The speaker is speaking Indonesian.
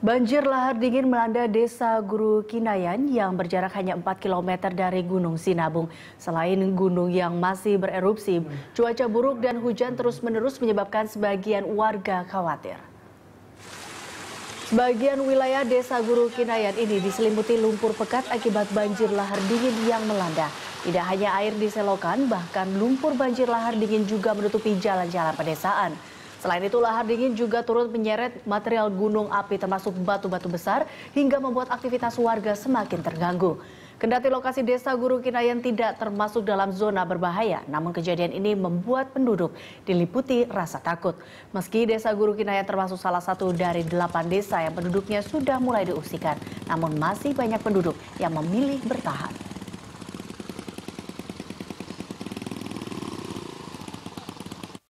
Banjir lahar dingin melanda desa Guru Kinayan yang berjarak hanya 4 km dari Gunung Sinabung. Selain gunung yang masih bererupsi, cuaca buruk dan hujan terus-menerus menyebabkan sebagian warga khawatir. Sebagian wilayah desa Guru Kinayan ini diselimuti lumpur pekat akibat banjir lahar dingin yang melanda. Tidak hanya air diselokan, bahkan lumpur banjir lahar dingin juga menutupi jalan-jalan pedesaan. Selain itu, lahar dingin juga turut menyeret material gunung api termasuk batu-batu besar hingga membuat aktivitas warga semakin terganggu. Kendati lokasi desa Guru Kinayan tidak termasuk dalam zona berbahaya, namun kejadian ini membuat penduduk diliputi rasa takut. Meski desa Guru Kinayan termasuk salah satu dari delapan desa yang penduduknya sudah mulai diusikan, namun masih banyak penduduk yang memilih bertahan.